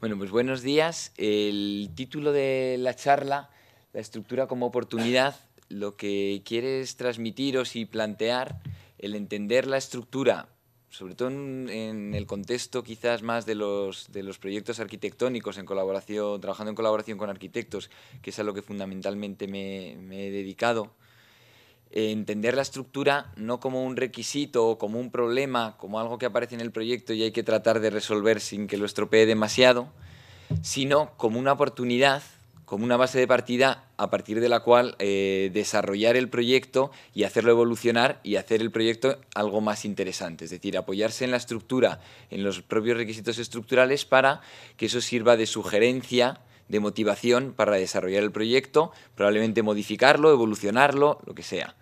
Bueno, pues buenos días. El título de la charla, la estructura como oportunidad, lo que quiere es transmitiros y plantear el entender la estructura, sobre todo en, el contexto quizás más de los, de los, proyectos arquitectónicos, en colaboración, trabajando en colaboración con arquitectos, que es a lo que fundamentalmente me he dedicado eh, entender la estructura no como un requisito o como un problema, como algo que aparece en el proyecto y hay que tratar de resolver sin que lo estropee demasiado, sino como una oportunidad, como una base de partida a partir de la cual eh, desarrollar el proyecto y hacerlo evolucionar y hacer el proyecto algo más interesante. Es decir, apoyarse en la estructura, en los propios requisitos estructurales para que eso sirva de sugerencia de motivación para desarrollar el proyecto, probablemente modificarlo, evolucionarlo, lo que sea.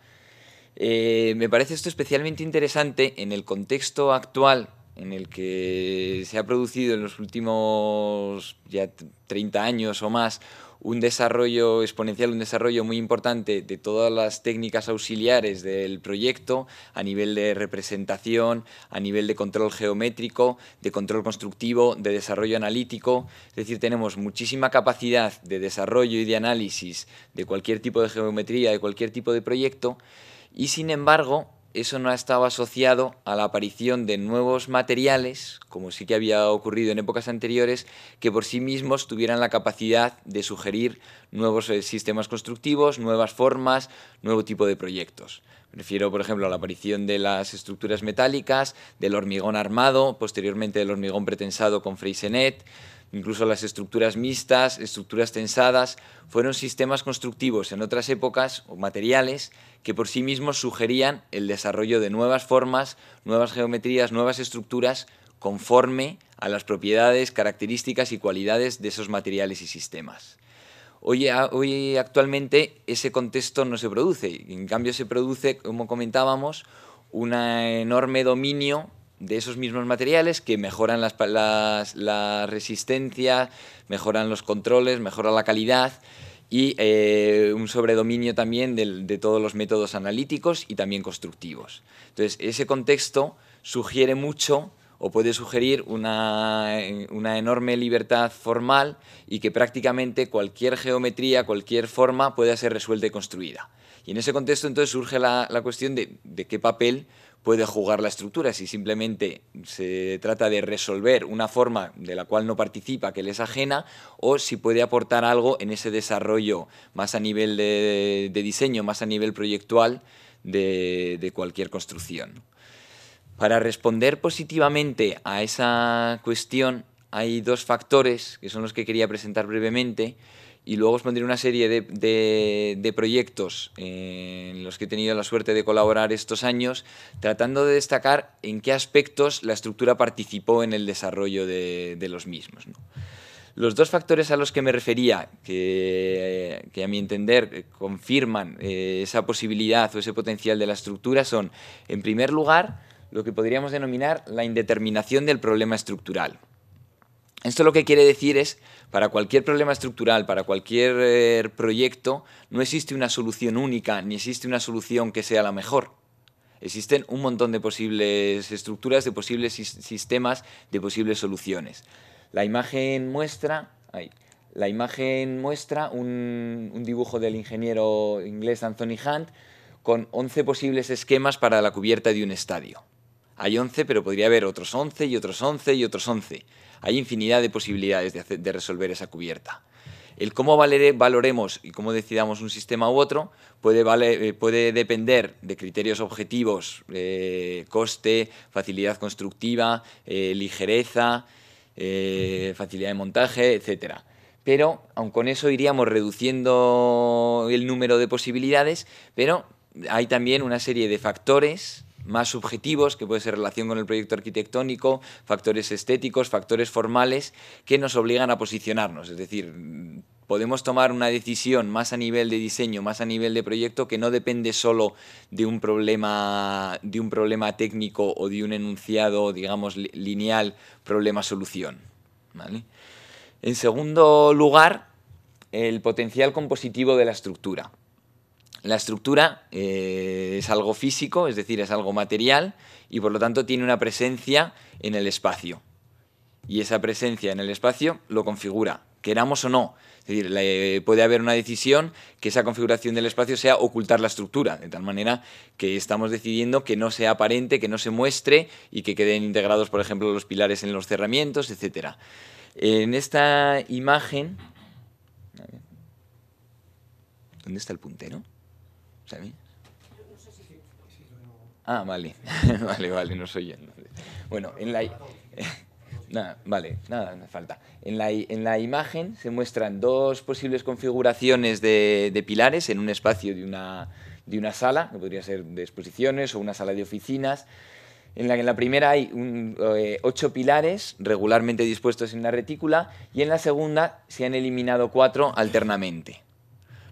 Eh, me parece esto especialmente interesante en el contexto actual en el que se ha producido en los últimos ya 30 años o más un desarrollo exponencial, un desarrollo muy importante de todas las técnicas auxiliares del proyecto a nivel de representación, a nivel de control geométrico, de control constructivo, de desarrollo analítico. Es decir, tenemos muchísima capacidad de desarrollo y de análisis de cualquier tipo de geometría, de cualquier tipo de proyecto. Y sin embargo, eso no ha estado asociado a la aparición de nuevos materiales, como sí que había ocurrido en épocas anteriores, que por sí mismos tuvieran la capacidad de sugerir nuevos eh, sistemas constructivos, nuevas formas, nuevo tipo de proyectos. Me refiero, por ejemplo, a la aparición de las estructuras metálicas, del hormigón armado, posteriormente del hormigón pretensado con freisenet, Incluso las estructuras mixtas, estructuras tensadas, fueron sistemas constructivos en otras épocas o materiales que por sí mismos sugerían el desarrollo de nuevas formas, nuevas geometrías, nuevas estructuras conforme a las propiedades, características y cualidades de esos materiales y sistemas. Hoy, hoy, actualmente ese contexto no se produce, en cambio se produce, como comentábamos, un enorme dominio de esos mismos materiales que mejoran la resistencia, mejoran los controles, mejoran la calidad y eh, un sobredominio también de, todos los métodos analíticos y también constructivos. Entonces, ese contexto sugiere mucho o puede sugerir una, enorme libertad formal y que prácticamente cualquier geometría, cualquier forma pueda ser resuelta y construida. Y en ese contexto entonces surge la, cuestión de qué papel puede jugar la estructura. Si simplemente se trata de resolver una forma de la cual no participa, que le es ajena, o si puede aportar algo en ese desarrollo más a nivel de, diseño, más a nivel proyectual de cualquier construcción. Para responder positivamente a esa cuestión hay dos factores que son los que quería presentar brevemente y luego os pondré una serie de, proyectos eh, en los que he tenido la suerte de colaborar estos años, tratando de destacar en qué aspectos la estructura participó en el desarrollo de, los mismos. Los dos factores a los que me refería, que, a mi entender confirman eh, esa posibilidad o ese potencial de la estructura, son, en primer lugar, lo que podríamos denominar la indeterminación del problema estructural. Esto lo que quiere decir es, para cualquier problema estructural, para cualquier eh, proyecto, no existe una solución única, ni existe una solución que sea la mejor. Existen un montón de posibles estructuras, de posibles sistemas, de posibles soluciones. La imagen muestra, la imagen muestra un, un dibujo del ingeniero inglés Anthony Hunt con 11 posibles esquemas para la cubierta de un estadio. Hay 11, pero podría haber otros 11 y otros 11 y otros 11. Hay infinidad de posibilidades de, resolver esa cubierta. El cómo valoremos y cómo decidamos un sistema u otro puede, eh, puede depender de criterios objetivos, eh, coste, facilidad constructiva, eh, ligereza, facilidad de montaje, etc. Pero, aun con eso, iríamos reduciendo el número de posibilidades, pero hay también una serie de factores más subjetivos, que puede ser relación con el proyecto arquitectónico, factores estéticos, factores formales, que nos obligan a posicionarnos. Es decir, podemos tomar una decisión más a nivel de diseño, más a nivel de proyecto, que no depende solo de un problema, de un problema técnico o de un enunciado, digamos, lineal, problema-solución. En segundo lugar, el potencial compositivo de la estructura. La estructura eh, es algo físico, es decir, es algo material y por lo tanto tiene una presencia en el espacio. Y esa presencia en el espacio lo configura, queramos o no. Es decir, puede haber una decisión que esa configuración del espacio sea ocultar la estructura, de tal manera que estamos decidiendo que no sea aparente, que no se muestre y que queden integrados, por ejemplo, los pilares en los cerramientos, etc. En esta imagen... ¿Dónde está el puntero? Ah, vale, vale, vale, no soy Bueno, en la... Nada, vale, nada, falta. En la, imagen se muestran dos posibles configuraciones de, pilares en un espacio de una, sala, que podría ser de exposiciones o una sala de oficinas, en la en la primera hay eh, ocho pilares regularmente dispuestos en una retícula y en la segunda se han eliminado cuatro alternamente.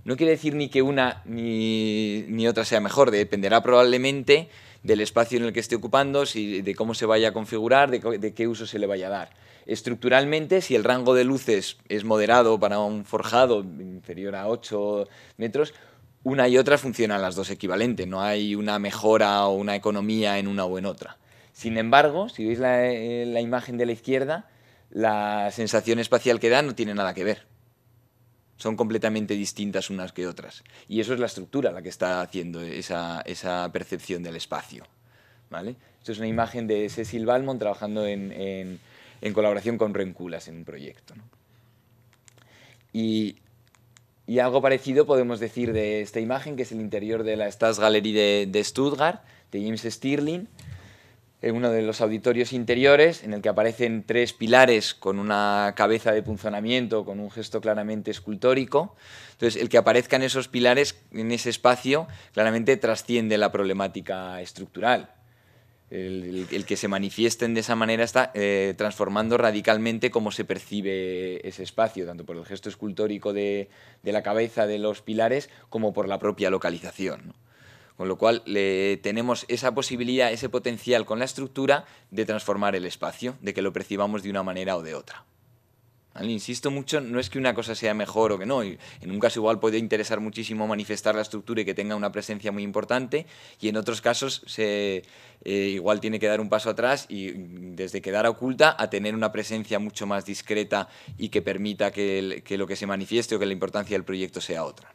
No quiere decir ni que una ni, otra sea mejor, dependerá probablemente del espacio en el que esté ocupando, si, de cómo se vaya a configurar, de, qué uso se le vaya a dar. Estructuralmente, si el rango de luces es moderado para un forjado inferior a 8 metros, una y otra funcionan las dos equivalentes, no hay una mejora o una economía en una o en otra. Sin embargo, si veis la eh, imagen de la izquierda, la sensación espacial que da no tiene nada que ver son completamente distintas unas que otras. Y eso es la estructura la que está haciendo esa, esa percepción del espacio. ¿vale? Esto es una imagen de Cecil Balmond trabajando en, en, colaboración con Renculas en un proyecto. Y, y, algo parecido podemos decir de esta imagen, que es el interior de la Staatsgalerie de, de Stuttgart, de James Stirling, en uno de los auditorios interiores, en el que aparecen tres pilares con una cabeza de punzonamiento, con un gesto claramente escultórico. Entonces, el que aparezcan esos pilares en ese espacio claramente trasciende la problemática estructural. El, que se manifiesten de esa manera está eh, transformando radicalmente cómo se percibe ese espacio, tanto por el gesto escultórico de, la cabeza de los pilares como por la propia localización. Con lo cual le, tenemos esa posibilidad, ese potencial con la estructura de transformar el espacio, de que lo percibamos de una manera o de otra. Insisto mucho, no es que una cosa sea mejor o que no. En un caso igual puede interesar muchísimo manifestar la estructura y que tenga una presencia muy importante y en otros casos eh, igual tiene que dar un paso atrás y desde quedar oculta a tener una presencia mucho más discreta y que permita que, lo que se manifieste o que la importancia del proyecto sea otra.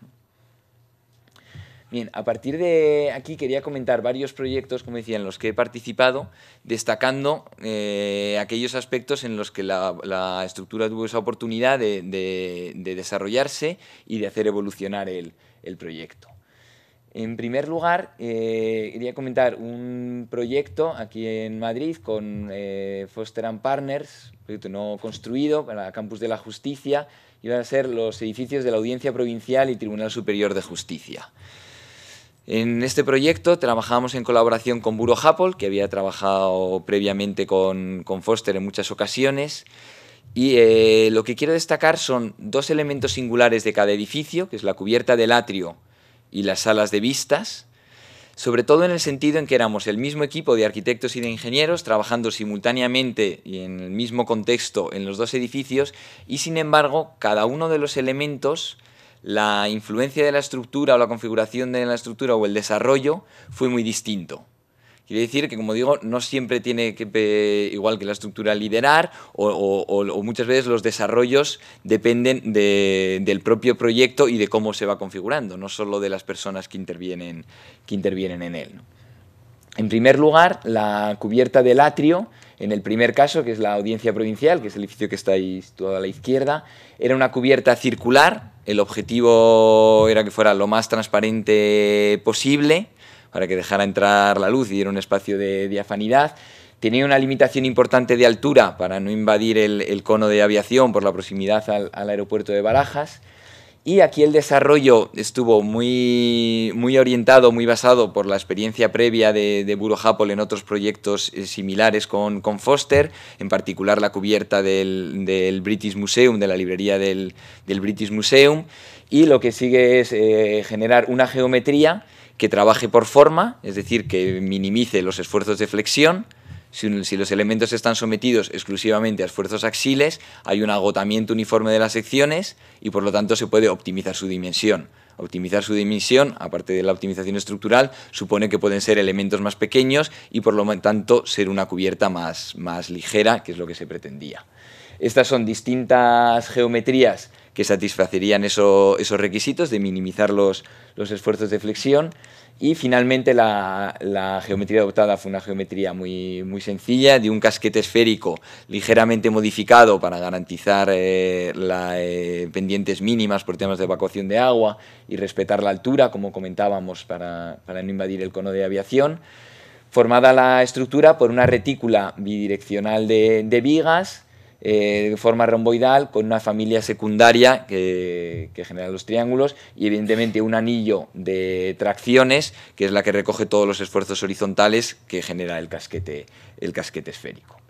Bien, a partir de aquí quería comentar varios proyectos, como decía, en los que he participado, destacando eh, aquellos aspectos en los que la, estructura tuvo esa oportunidad de, desarrollarse y de hacer evolucionar el, proyecto. En primer lugar, eh, quería comentar un proyecto aquí en Madrid con eh, Foster and Partners, proyecto no construido para el Campus de la Justicia, iban a ser los edificios de la Audiencia Provincial y Tribunal Superior de Justicia. En este proyecto trabajamos en colaboración con Buro Happel, que había trabajado previamente con, Foster en muchas ocasiones. Y eh, lo que quiero destacar son dos elementos singulares de cada edificio, que es la cubierta del atrio y las salas de vistas, sobre todo en el sentido en que éramos el mismo equipo de arquitectos y de ingenieros trabajando simultáneamente y en el mismo contexto en los dos edificios, y sin embargo cada uno de los elementos la influencia de la estructura o la configuración de la estructura o el desarrollo fue muy distinto. Quiere decir que, como digo, no siempre tiene que, igual que la estructura, liderar o, muchas veces los desarrollos dependen del propio proyecto y de cómo se va configurando, no solo de las personas que intervienen, que intervienen en él. En primer lugar, la cubierta del atrio, en el primer caso, que es la audiencia provincial, que es el edificio que está ahí situado a la izquierda, era una cubierta circular el objetivo era que fuera lo más transparente posible para que dejara entrar la luz y era un espacio de diafanidad. Tenía una limitación importante de altura para no invadir el, cono de aviación por la proximidad al aeropuerto de Barajas. Y aquí el desarrollo estuvo muy, muy orientado, muy basado por la experiencia previa de, Buro en otros proyectos eh, similares con, Foster, en particular la cubierta del, British Museum, de la librería del, British Museum. Y lo que sigue es eh, generar una geometría que trabaje por forma, es decir, que minimice los esfuerzos de flexión si, los elementos están sometidos exclusivamente a esfuerzos axiles, hay un agotamiento uniforme de las secciones y por lo tanto se puede optimizar su dimensión. Optimizar su dimensión, aparte de la optimización estructural, supone que pueden ser elementos más pequeños y por lo tanto ser una cubierta más ligera, que es lo que se pretendía. Estas son distintas geometrías que satisfacerían esos requisitos de minimizar los, esfuerzos de flexión. Y finalmente la, geometría adoptada fue una geometría muy, muy, sencilla, de un casquete esférico ligeramente modificado para garantizar eh, eh pendientes mínimas por temas de evacuación de agua y respetar la altura, como comentábamos, para, no invadir el cono de aviación formada la estructura por una retícula bidireccional de, vigas eh, de forma romboidal con una familia secundaria que, que, genera los triángulos y evidentemente un anillo de tracciones que es la que recoge todos los esfuerzos horizontales que genera el casquete, el casquete esférico.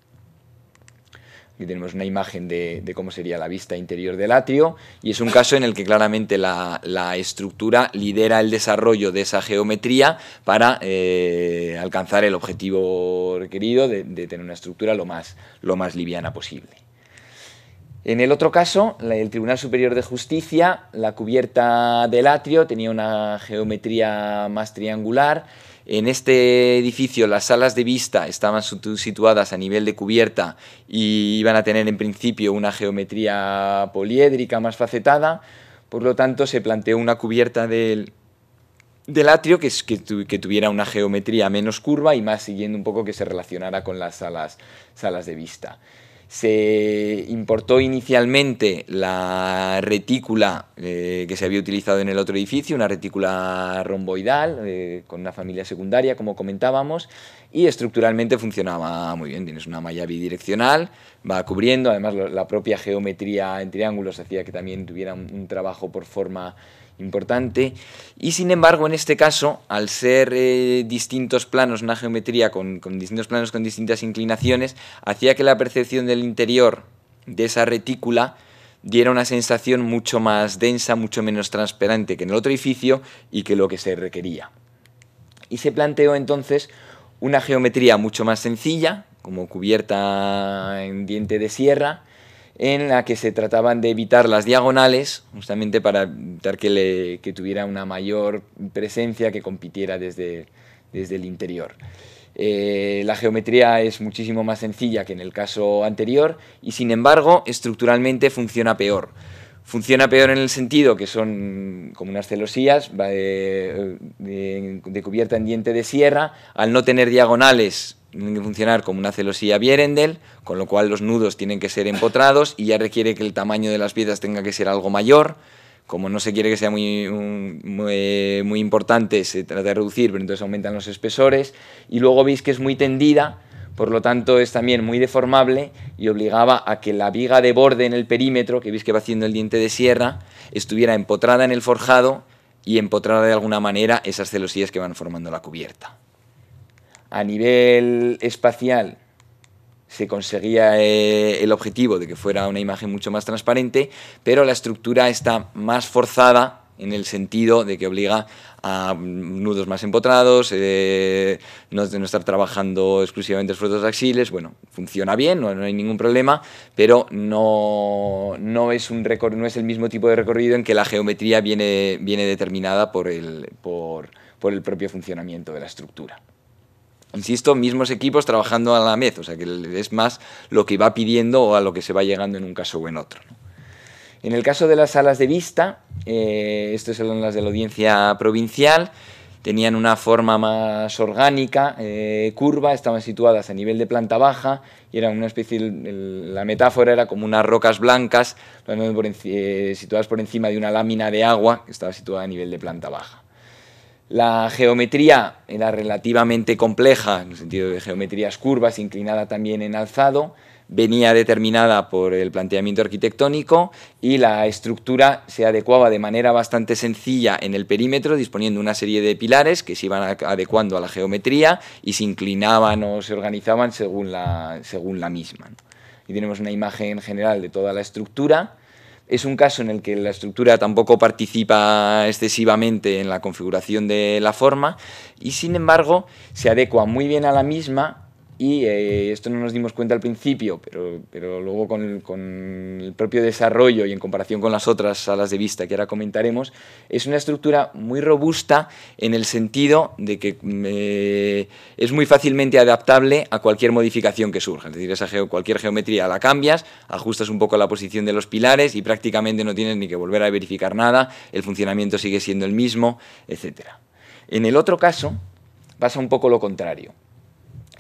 Aquí tenemos una imagen de, cómo sería la vista interior del atrio y es un caso en el que claramente la, estructura lidera el desarrollo de esa geometría para eh, alcanzar el objetivo requerido de, tener una estructura lo más, lo más liviana posible. En el otro caso, el Tribunal Superior de Justicia, la cubierta del atrio tenía una geometría más triangular en este edificio las salas de vista estaban situadas a nivel de cubierta y iban a tener en principio una geometría poliédrica más facetada, por lo tanto se planteó una cubierta del, atrio que, tuviera una geometría menos curva y más siguiendo un poco que se relacionara con las salas de vista se importó inicialmente la retícula eh, que se había utilizado en el otro edificio, una retícula romboidal eh, con una familia secundaria, como comentábamos, y estructuralmente funcionaba muy bien. Tienes una malla bidireccional, va cubriendo, además la propia geometría en triángulos hacía que también tuviera un trabajo por forma importante. Y sin embargo, en este caso, al ser eh, distintos planos, una geometría con, con, distintos planos con distintas inclinaciones, hacía que la percepción del interior de esa retícula diera una sensación mucho más densa, mucho menos transparente que en el otro edificio y que lo que se requería. Y se planteó entonces una geometría mucho más sencilla, como cubierta en diente de sierra, en la que se trataban de evitar las diagonales, justamente para evitar que, tuviera una mayor presencia que compitiera desde, desde el interior. Eh, la geometría es muchísimo más sencilla que en el caso anterior y sin embargo estructuralmente funciona peor. Funciona peor en el sentido que son como unas celosías de cubierta en diente de sierra, al no tener diagonales tienen que funcionar como una celosía Bierendel, con lo cual los nudos tienen que ser empotrados y ya requiere que el tamaño de las piezas tenga que ser algo mayor. Como no se quiere que sea muy, muy, eh, muy importante, se trata de reducir, pero entonces aumentan los espesores. Y luego veis que es muy tendida, por lo tanto es también muy deformable y obligaba a que la viga de borde en el perímetro, que veis que va haciendo el diente de sierra, estuviera empotrada en el forjado y empotrada de alguna manera esas celosías que van formando la cubierta. A nivel espacial se conseguía eh, el objetivo de que fuera una imagen mucho más transparente, pero la estructura está más forzada en el sentido de que obliga a nudos más empotrados, eh, no, estar trabajando exclusivamente esfuerzos axiles. Bueno, funciona bien, no, hay ningún problema, pero no, es el mismo tipo de recorrido en que la geometría viene, determinada por el propio funcionamiento de la estructura insisto, mismos equipos trabajando a la vez, o sea que es más lo que va pidiendo o a lo que se va llegando en un caso o en otro. En el caso de las salas de vista, eh, estas eran las de la audiencia provincial, tenían una forma más orgánica, eh, curva, estaban situadas a nivel de planta baja y era una especie, la metáfora era como unas rocas blancas eh, situadas por encima de una lámina de agua que estaba situada a nivel de planta baja. La geometría era relativamente compleja, en el sentido de geometrías curvas, inclinada también en alzado, venía determinada por el planteamiento arquitectónico y la estructura se adecuaba de manera bastante sencilla en el perímetro, disponiendo una serie de pilares que se iban adecuando a la geometría y se inclinaban o se organizaban según la, según la misma. Y tenemos una imagen general de toda la estructura es un caso en el que la estructura tampoco participa excesivamente en la configuración de la forma y sin embargo se adecua muy bien a la misma y eh, esto no nos dimos cuenta al principio, pero, luego con el, propio desarrollo y en comparación con las otras salas de vista que ahora comentaremos, es una estructura muy robusta en el sentido de que eh, es muy fácilmente adaptable a cualquier modificación que surja. Es decir, cualquier geometría la cambias, ajustas un poco la posición de los pilares y prácticamente no tienes ni que volver a verificar nada, el funcionamiento sigue siendo el mismo, etc. En el otro caso pasa un poco lo contrario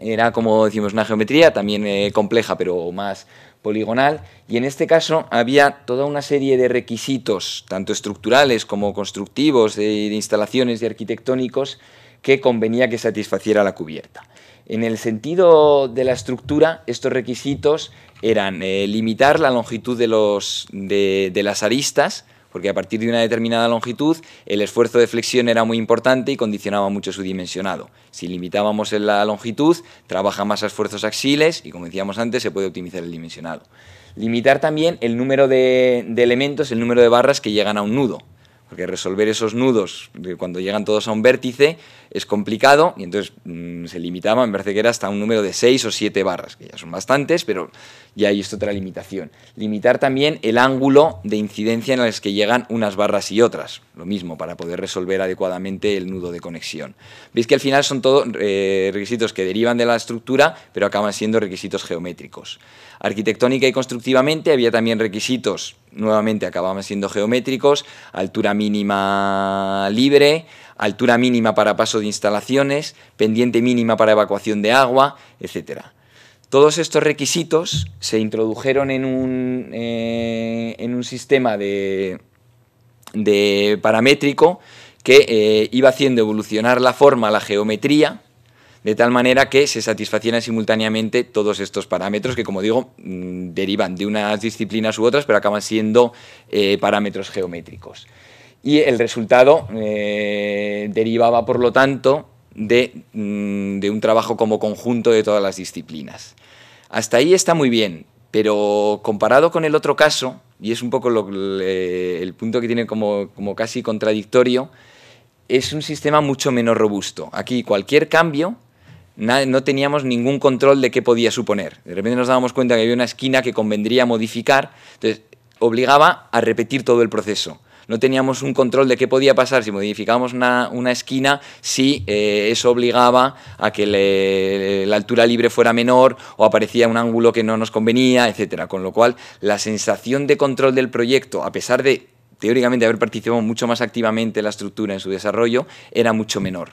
era como decimos una geometría también eh, compleja pero más poligonal y en este caso había toda una serie de requisitos tanto estructurales como constructivos de, instalaciones y arquitectónicos que convenía que satisfaciera la cubierta. En el sentido de la estructura, estos requisitos eran eh, limitar la longitud de las aristas, porque a partir de una determinada longitud el esfuerzo de flexión era muy importante y condicionaba mucho su dimensionado. Si limitábamos la longitud, trabaja más esfuerzos axiles y como decíamos antes, se puede optimizar el dimensionado. Limitar también el número de elementos, el número de barras que llegan a un nudo porque resolver esos nudos cuando llegan todos a un vértice es complicado y entonces mm, se limitaba, me parece que era hasta un número de 6 o 7 barras, que ya son bastantes, pero ya hay esta otra limitación. Limitar también el ángulo de incidencia en el que llegan unas barras y otras, lo mismo, para poder resolver adecuadamente el nudo de conexión. Veis que al final son todos eh, requisitos que derivan de la estructura, pero acaban siendo requisitos geométricos. Arquitectónica y constructivamente había también requisitos, nuevamente acababan siendo geométricos, altura mínima libre, altura mínima para paso de instalaciones, pendiente mínima para evacuación de agua, etc. Todos estos requisitos se introdujeron en un, eh, sistema de, paramétrico que eh, iba haciendo evolucionar la forma, la geometría, de tal manera que se satisfacieran simultáneamente todos estos parámetros que, como digo, mm, derivan de unas disciplinas u otras, pero acaban siendo eh, parámetros geométricos y el resultado eh, derivaba, por lo tanto, mm, de, un trabajo como conjunto de todas las disciplinas. Hasta ahí está muy bien, pero comparado con el otro caso, y es un poco el punto que tiene como, como casi contradictorio, es un sistema mucho menos robusto. Aquí cualquier cambio no teníamos ningún control de qué podía suponer. De repente nos dábamos cuenta que había una esquina que convendría modificar, entonces obligaba a repetir todo el proceso no teníamos un control de qué podía pasar si modificábamos una, esquina, si eh, eso obligaba a que la altura libre fuera menor o aparecía un ángulo que no nos convenía, etc. Con lo cual, la sensación de control del proyecto, a pesar de teóricamente haber participado mucho más activamente en la estructura en su desarrollo, era mucho menor.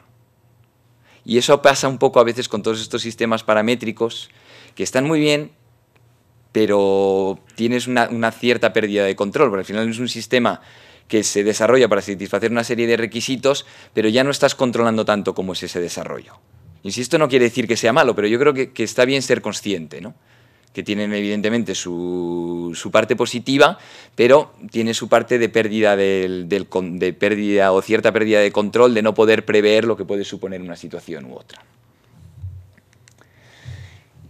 Y eso pasa un poco a veces con todos estos sistemas paramétricos que están muy bien, pero tienes una, una, cierta pérdida de control, porque al final es un sistema que se desarrolla para satisfacer una serie de requisitos, pero ya no estás controlando tanto cómo es ese desarrollo. Insisto, no quiere decir que sea malo, pero yo creo que, está bien ser consciente, ¿no? que tienen evidentemente su, parte positiva, pero tiene su parte de pérdida, del, de pérdida o cierta pérdida de control, de no poder prever lo que puede suponer una situación u otra.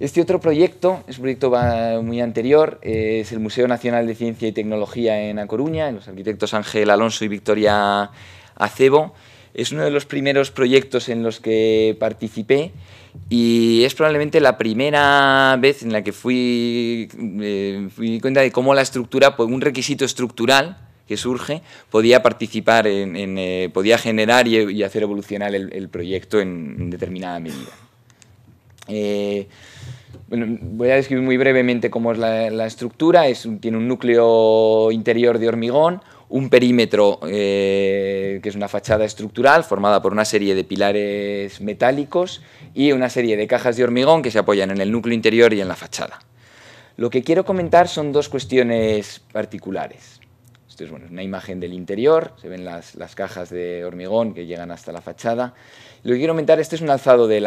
Este otro proyecto, es un proyecto muy anterior, eh, es el Museo Nacional de Ciencia y Tecnología en A Coruña, los arquitectos Ángel Alonso y Victoria Acebo. Es uno de los primeros proyectos en los que participé y es probablemente la primera vez en la que fui, eh, fui cuenta de cómo la estructura, pues, un requisito estructural, que surge, podía participar, en, eh, podía generar y, hacer evolucionar el, proyecto en, determinada medida voy a describir muy brevemente cómo es la, estructura. Es, tiene un núcleo interior de hormigón, un perímetro eh, que es una fachada estructural formada por una serie de pilares metálicos y una serie de cajas de hormigón que se apoyan en el núcleo interior y en la fachada. Lo que quiero comentar son dos cuestiones particulares. Esto es bueno, una imagen del interior, se ven las, las cajas de hormigón que llegan hasta la fachada. Lo que quiero comentar, este es un alzado de,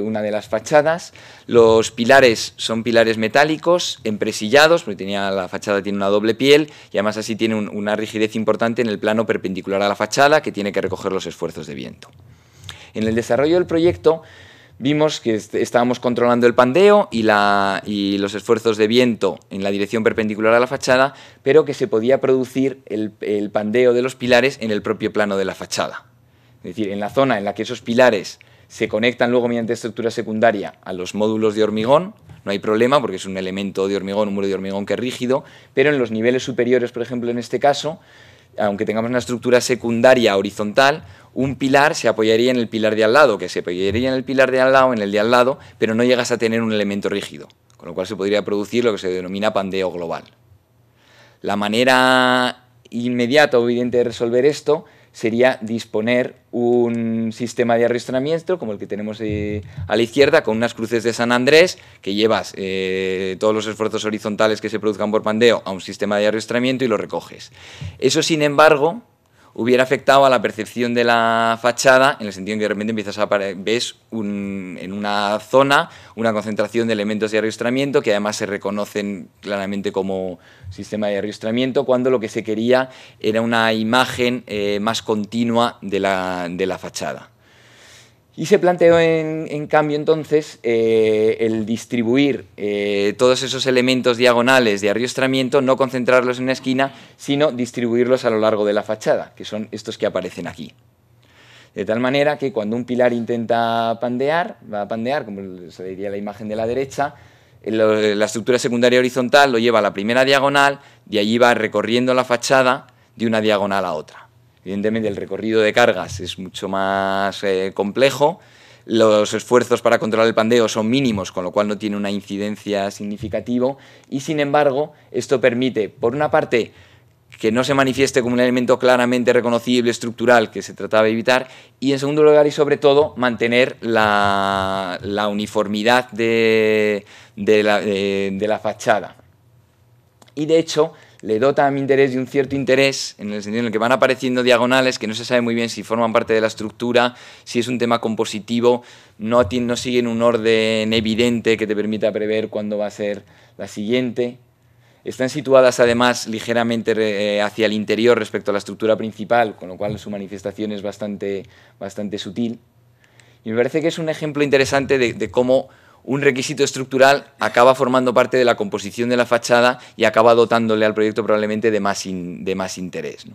una de las fachadas. Los pilares son pilares metálicos, empresillados, porque tenía, la fachada tiene una doble piel y además así tiene una rigidez importante en el plano perpendicular a la fachada que tiene que recoger los esfuerzos de viento. En el desarrollo del proyecto vimos que estábamos controlando el pandeo y, los esfuerzos de viento en la dirección perpendicular a la fachada, pero que se podía producir el pandeo de los pilares en el propio plano de la fachada. Es decir, en la zona en la que esos pilares se conectan luego mediante estructura secundaria a los módulos de hormigón, no hay problema porque es un elemento de hormigón, un muro de hormigón que es rígido, pero en los niveles superiores, por ejemplo, en este caso, aunque tengamos una estructura secundaria horizontal, un pilar se apoyaría en el pilar de al lado, que se apoyaría en el pilar de al lado, en el de al lado, pero no llegas a tener un elemento rígido, con lo cual se podría producir lo que se denomina pandeo global. La manera inmediata o evidente de resolver esto sería disponer un sistema de arrastramiento como el que tenemos eh, a la izquierda con unas cruces de San Andrés que llevas eh, todos los esfuerzos horizontales que se produzcan por pandeo a un sistema de arrastramiento y lo recoges. Eso, sin embargo, hubiera afectado a la percepción de la fachada, en el sentido en que de repente empiezas a ves en una zona una concentración de elementos de arrastramiento, que además se reconocen claramente como sistema de arrastramiento, cuando lo que se quería era una imagen eh, más continua de la fachada. Y se planteó, en, cambio, entonces, eh, el distribuir eh, todos esos elementos diagonales de arriostramiento, no concentrarlos en una esquina, sino distribuirlos a lo largo de la fachada, que son estos que aparecen aquí. De tal manera que cuando un pilar intenta pandear, va a pandear, como se diría la imagen de la derecha, la estructura secundaria horizontal lo lleva a la primera diagonal, y allí va recorriendo la fachada de una diagonal a otra. Evidentemente el recorrido de cargas es mucho más eh, complejo, los esfuerzos para controlar el pandeo son mínimos, con lo cual no tiene una incidencia significativa y sin embargo esto permite, por una parte, que no se manifieste como un elemento claramente reconocible, estructural, que se trataba de evitar, y en segundo lugar y sobre todo mantener la, uniformidad de la fachada. Y de hecho, le dota a mi interés de un cierto interés, en el sentido en el que van apareciendo diagonales que no se sabe muy bien si forman parte de la estructura, si es un tema compositivo, no, siguen un orden evidente que te permita prever cuándo va a ser la siguiente. Están situadas además ligeramente eh, hacia el interior respecto a la estructura principal, con lo cual su manifestación es bastante, bastante sutil. Y me parece que es un ejemplo interesante de cómo un requisito estructural acaba formando parte de la composición de la fachada y acaba dotándole al proyecto probablemente de más, de más interés.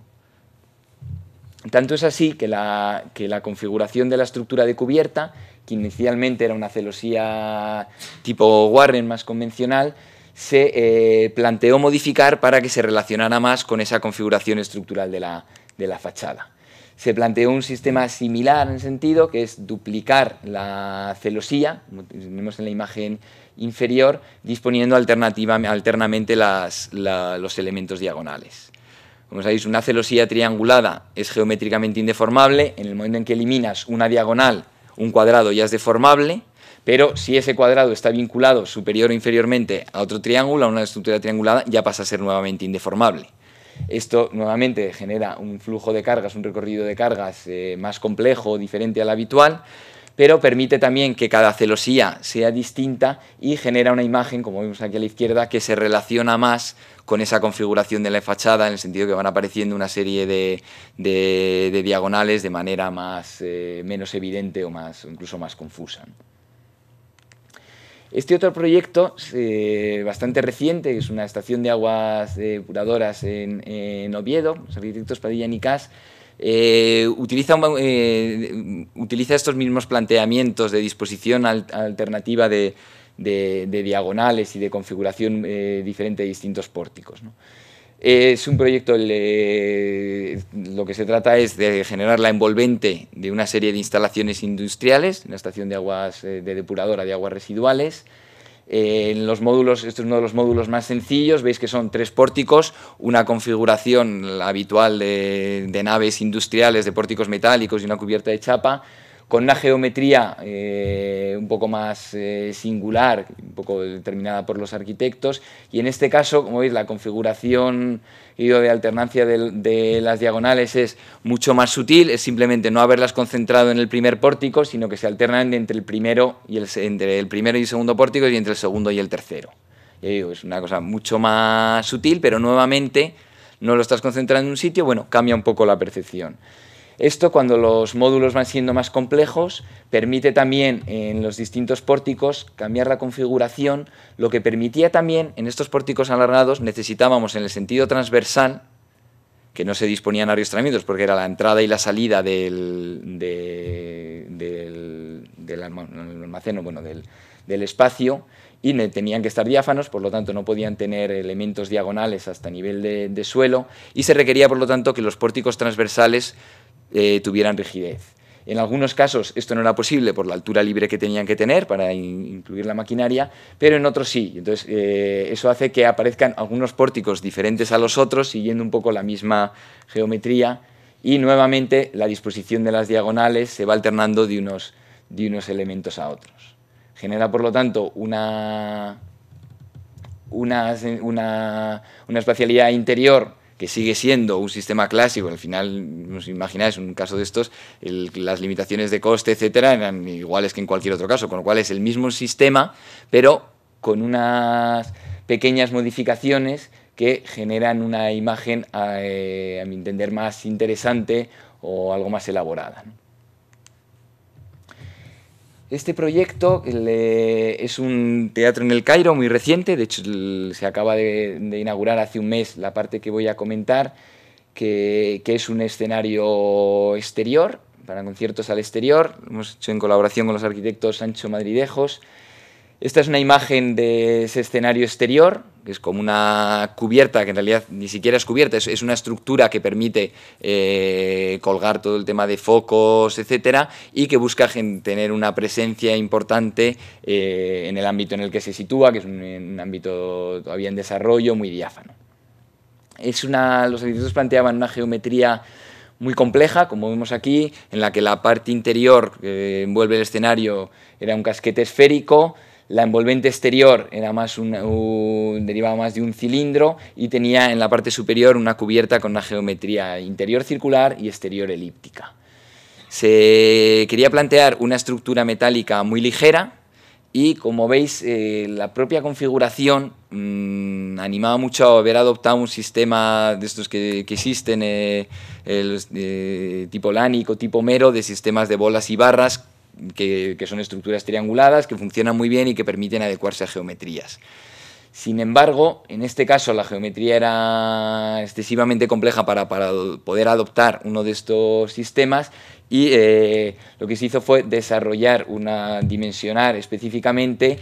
Tanto es así que la, la, configuración de la estructura de cubierta, que inicialmente era una celosía tipo Warren más convencional, se eh, planteó modificar para que se relacionara más con esa configuración estructural de la fachada se planteó un sistema similar en sentido, que es duplicar la celosía, como tenemos en la imagen inferior, disponiendo alternamente los elementos diagonales. Como sabéis, una celosía triangulada es geométricamente indeformable, en el momento en que eliminas una diagonal, un cuadrado ya es deformable, pero si ese cuadrado está vinculado superior o inferiormente a otro triángulo, a una estructura triangulada, ya pasa a ser nuevamente indeformable. Esto nuevamente genera un flujo de cargas, un recorrido de cargas eh, más complejo, diferente al habitual, pero permite también que cada celosía sea distinta y genera una imagen, como vemos aquí a la izquierda, que se relaciona más con esa configuración de la fachada, en el sentido que van apareciendo una serie de, diagonales de manera eh, menos evidente o incluso más confusa. Este otro proyecto, eh, bastante reciente, es una estación de aguas eh, depuradoras en, Oviedo, los arquitectos Padilla y eh, utiliza, estos mismos planteamientos de disposición alternativa de, diagonales y de configuración diferente de distintos pórticos. Es un proyecto, lo que se trata es de generar la envolvente de una serie de instalaciones industriales, una estación de aguas eh, de depuradora de aguas residuales. Eh, en los módulos, este es uno de los módulos más sencillos, veis que son tres pórticos, una configuración habitual de naves industriales de pórticos metálicos y una cubierta de chapa, con una geometría eh, un poco más eh, singular, un poco determinada por los arquitectos, y en este caso, como veis, la configuración de alternancia de, las diagonales es mucho más sutil, es simplemente no haberlas concentrado en el primer pórtico, sino que se alternan entre el primero y el, entre el, primero y segundo pórtico y entre el segundo y el tercero. es una cosa mucho más sutil, pero nuevamente no lo estás concentrando en un sitio, bueno, cambia un poco la percepción. Esto cuando los módulos van siendo más complejos permite también en los distintos pórticos cambiar la configuración, lo que permitía también en estos pórticos alargados necesitábamos en el sentido transversal, que no se disponían arriestramientos porque era la entrada y la salida del, del, bueno, del, espacio, y tenían que estar diáfanos, por lo tanto no podían tener elementos diagonales hasta nivel de, de suelo, y se requería, por lo tanto, que los pórticos transversales eh, tuvieran rigidez. En algunos casos esto no era posible por la altura libre que tenían que tener para incluir la maquinaria, pero en otros sí. Entonces eh, eso hace que aparezcan algunos pórticos diferentes a los otros, siguiendo un poco la misma geometría y nuevamente la disposición de las diagonales se va alternando de unos, de unos elementos a otros. Genera, por lo tanto, una, una, una espacialidad interior que sigue siendo un sistema clásico, al final, os imagináis un caso de estos, las limitaciones de coste, etcétera, eran iguales que en cualquier otro caso, con lo cual es el mismo sistema, pero con unas pequeñas modificaciones que generan una imagen, eh, a, mi entender, más interesante o algo más elaborada. Este proyecto es un teatro en el Cairo muy reciente, de hecho se acaba de, inaugurar hace un mes la parte que voy a comentar, que, es un escenario exterior, para conciertos al exterior, hemos hecho en colaboración con los arquitectos Sancho Madridejos. Esta es una imagen de ese escenario exterior, que es como una cubierta, que en realidad ni siquiera es cubierta, es, una estructura que permite eh, colgar todo el tema de focos, etcétera, y que busca tener una presencia importante eh, en el ámbito en el que se sitúa, que es un, ámbito todavía en desarrollo, muy diáfano. Es una, los arquitectos planteaban una geometría muy compleja, como vemos aquí, en la que la parte interior que envuelve el escenario era un casquete esférico, la envolvente exterior era más un, derivaba más de un cilindro y tenía en la parte superior una cubierta con una geometría interior circular y exterior elíptica. Se quería plantear una estructura metálica muy ligera y como veis eh, la propia configuración mm, animaba mucho a haber adoptado un sistema de estos que, existen, eh, el, eh, tipo lánico, tipo mero, de sistemas de bolas y barras que, son estructuras trianguladas que funcionan muy bien y que permiten adecuarse a geometrías. Sin embargo, en este caso la geometría era excesivamente compleja para, poder adoptar uno de estos sistemas y eh, lo que se hizo fue desarrollar una dimensionar específicamente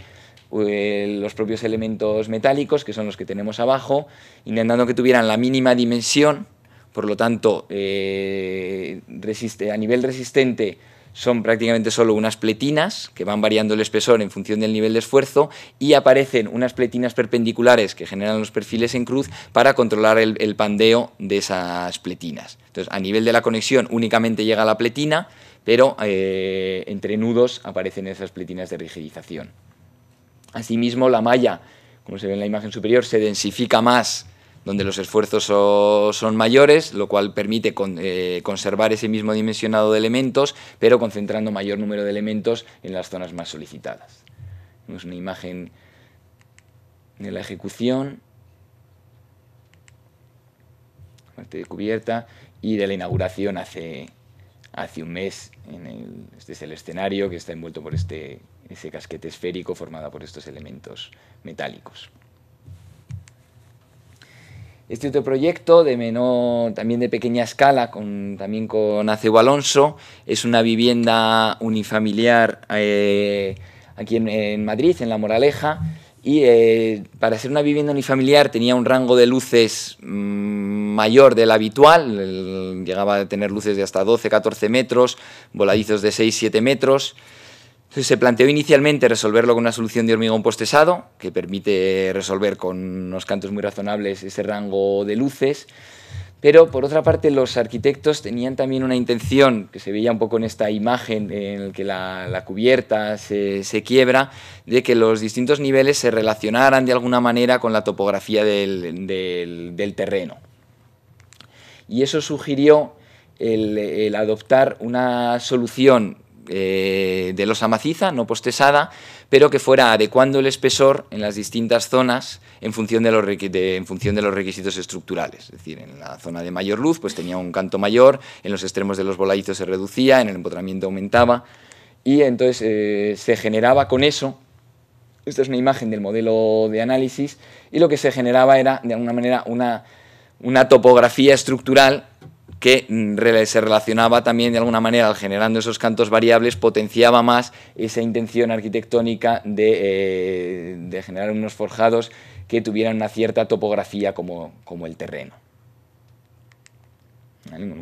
eh, los propios elementos metálicos, que son los que tenemos abajo, intentando que tuvieran la mínima dimensión, por lo tanto, eh, a nivel resistente son prácticamente solo unas pletinas que van variando el espesor en función del nivel de esfuerzo y aparecen unas pletinas perpendiculares que generan los perfiles en cruz para controlar el, pandeo de esas pletinas. Entonces, a nivel de la conexión únicamente llega la pletina, pero eh, entre nudos aparecen esas pletinas de rigidización. Asimismo, la malla, como se ve en la imagen superior, se densifica más donde los esfuerzos son mayores, lo cual permite eh, conservar ese mismo dimensionado de elementos, pero concentrando mayor número de elementos en las zonas más solicitadas. Tenemos una imagen de la ejecución, parte de cubierta, y de la inauguración hace, un mes. este es el escenario que está envuelto por este, ese casquete esférico formado por estos elementos metálicos. Este otro proyecto de también de pequeña escala, con, también con Acebo Alonso, es una vivienda unifamiliar eh, aquí en, Madrid, en La Moraleja. Y eh, para ser una vivienda unifamiliar tenía un rango de luces mm, mayor del habitual, llegaba a tener luces de hasta 12, 14 metros, voladizos de 6, 7 metros se planteó inicialmente resolverlo con una solución de hormigón postesado, que permite resolver con unos cantos muy razonables ese rango de luces. Pero por otra parte, los arquitectos tenían también una intención, que se veía un poco en esta imagen en la que la, cubierta se, quiebra, de que los distintos niveles se relacionaran de alguna manera con la topografía del, terreno. Y eso sugirió el adoptar una solución eh, de losa maciza, no postesada, pero que fuera adecuando el espesor en las distintas zonas en función de los, en función de los requisitos estructurales. Es decir, en la zona de mayor luz pues tenía un canto mayor, en los extremos de los voladizos se reducía, en el empotramiento aumentaba y entonces eh, se generaba con eso esta es una imagen del modelo de análisis, y lo que se generaba era, de alguna manera, una, una, topografía estructural que mm, se relacionaba también de alguna manera, al generando esos cantos variables, potenciaba más esa intención arquitectónica de, eh, generar unos forjados que tuvieran una cierta topografía como, el terreno.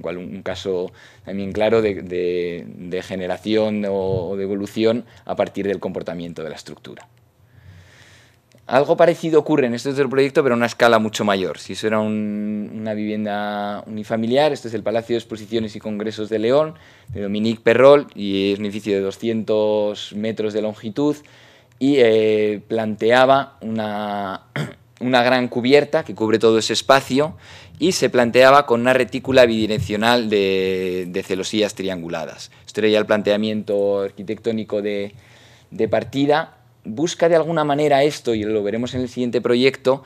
cual un caso también claro de generación o de evolución a partir del comportamiento de la estructura. Algo parecido ocurre en este otro proyecto, pero a una escala mucho mayor. Si eso era una vivienda unifamiliar, este es el Palacio de Exposiciones y Congresos de León, de Dominique Perrol, y es un edificio de 200 metros de longitud, y eh, planteaba una, gran cubierta que cubre todo ese espacio y se planteaba con una retícula bidireccional de, celosías trianguladas. Esto era ya el planteamiento arquitectónico de, de partida busca de alguna manera esto, y lo veremos en el siguiente proyecto,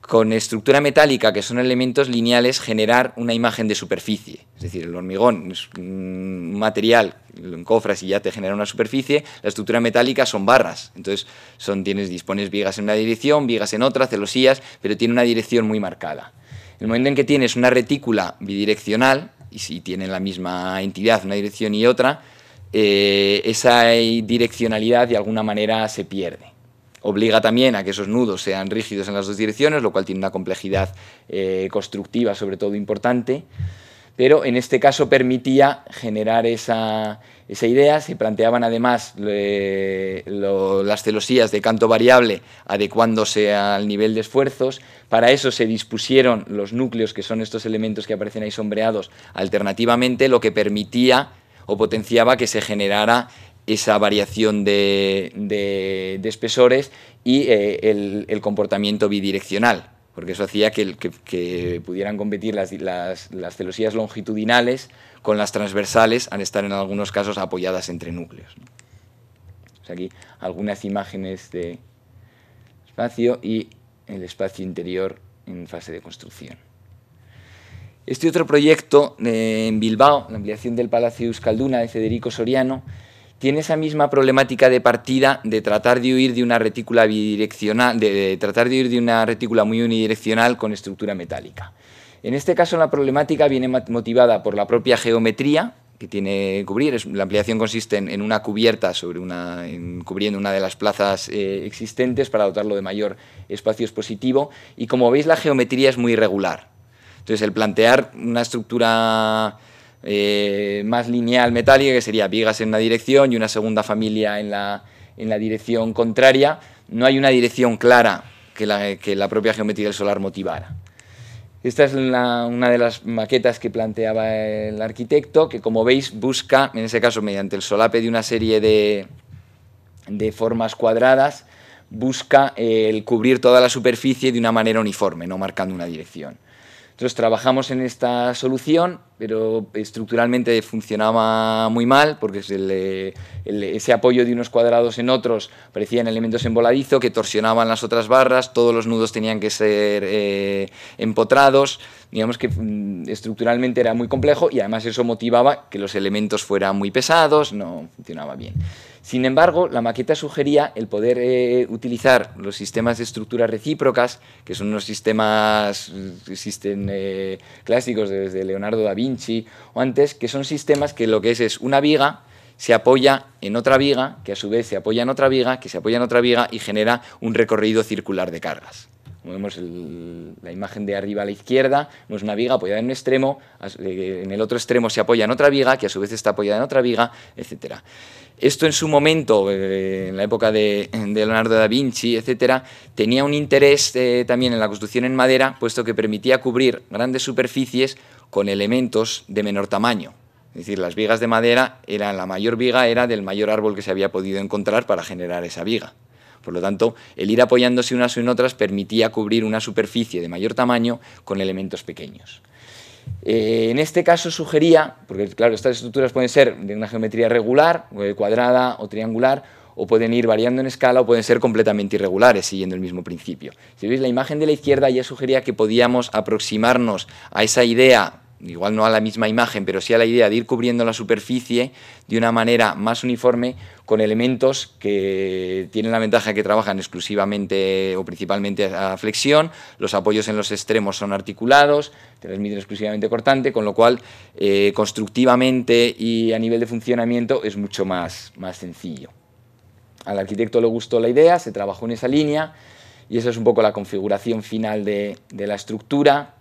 con estructura metálica, que son elementos lineales, generar una imagen de superficie. Es decir, el hormigón es un material, lo encofras y ya te genera una superficie, la estructura metálica son barras. Entonces, son, tienes, dispones vigas en una dirección, vigas en otra, celosías, pero tiene una dirección muy marcada. el momento en que tienes una retícula bidireccional, y si tienen la misma entidad, una dirección y otra, eh, esa direccionalidad de alguna manera se pierde. Obliga también a que esos nudos sean rígidos en las dos direcciones, lo cual tiene una complejidad eh, constructiva sobre todo importante, pero en este caso permitía generar esa, idea. Se planteaban además eh, las celosías de canto variable adecuándose al nivel de esfuerzos. Para eso se dispusieron los núcleos, que son estos elementos que aparecen ahí sombreados, alternativamente, lo que permitía o potenciaba que se generara esa variación de, espesores y eh, el, comportamiento bidireccional, porque eso hacía que, pudieran competir las, celosías longitudinales con las transversales al estar en algunos casos apoyadas entre núcleos. aquí algunas imágenes de espacio y el espacio interior en fase de construcción. Este otro proyecto eh, en Bilbao, la ampliación del Palacio de Euskalduna de Federico Soriano, tiene esa misma problemática de partida de tratar de huir de una retícula bidireccional, de, tratar de huir de una retícula muy unidireccional con estructura metálica. En este caso la problemática viene motivada por la propia geometría que tiene que cubrir. la ampliación consiste en, una cubierta sobre una, cubriendo una de las plazas eh, existentes para dotarlo de mayor espacio expositivo. Y como veis la geometría es muy irregular. Entonces, el plantear una estructura eh, más lineal metálica, que sería vigas en una dirección y una segunda familia en la, en la dirección contraria, no hay una dirección clara que la, que la propia geometría del solar motivara. Esta es una de las maquetas que planteaba el arquitecto, que como veis busca, en ese caso mediante el solape de una serie de, de formas cuadradas, busca el cubrir toda la superficie de una manera uniforme, no marcando una dirección. Entonces trabajamos en esta solución, pero estructuralmente funcionaba muy mal porque eh, ese apoyo de unos cuadrados en otros parecían elementos en voladizo que torsionaban las otras barras, todos los nudos tenían que ser eh, empotrados, digamos que mm, estructuralmente era muy complejo y además eso motivaba que los elementos fueran muy pesados, no funcionaba bien. Sin embargo, la maqueta sugería el poder eh, utilizar los sistemas de estructuras recíprocas, que son unos sistemas eh, existen eh, clásicos desde Leonardo da Vinci o antes, que son sistemas que lo que es es una viga se apoya en otra viga, que a su vez se apoya en otra viga, que se apoya en otra viga y genera un recorrido circular de cargas. Como vemos en la imagen de arriba a la izquierda, es una viga apoyada en un extremo, eh, en el otro extremo se apoya en otra viga, que a su vez está apoyada en otra viga, etc. Esto en su momento, eh, en la época de, Leonardo da Vinci, etc., tenía un interés eh, también en la construcción en madera, puesto que permitía cubrir grandes superficies con elementos de menor tamaño. Es decir, las vigas de madera eran, la mayor viga era del mayor árbol que se había podido encontrar para generar esa viga. Por lo tanto, el ir apoyándose unas en otras permitía cubrir una superficie de mayor tamaño con elementos pequeños. Eh, en este caso sugería, porque claro, estas estructuras pueden ser de una geometría regular, eh, cuadrada o triangular, o pueden ir variando en escala o pueden ser completamente irregulares siguiendo el mismo principio. Si veis la imagen de la izquierda ya sugería que podíamos aproximarnos a esa idea igual no a la misma imagen, pero sí a la idea de ir cubriendo la superficie de una manera más uniforme con elementos que tienen la ventaja de que trabajan exclusivamente o principalmente a flexión, los apoyos en los extremos son articulados, transmiten exclusivamente cortante, con lo cual eh, constructivamente y a nivel de funcionamiento es mucho más, más sencillo. Al arquitecto le gustó la idea, se trabajó en esa línea y esa es un poco la configuración final de, de la estructura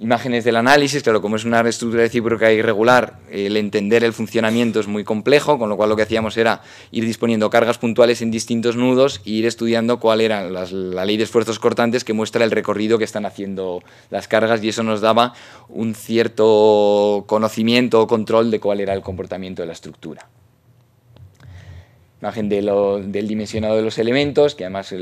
imágenes del análisis, claro, como es una estructura recíproca irregular, el entender el funcionamiento es muy complejo, con lo cual lo que hacíamos era ir disponiendo cargas puntuales en distintos nudos e ir estudiando cuál era la ley de esfuerzos cortantes que muestra el recorrido que están haciendo las cargas y eso nos daba un cierto conocimiento o control de cuál era el comportamiento de la estructura imagen del dimensionado de los elementos, que además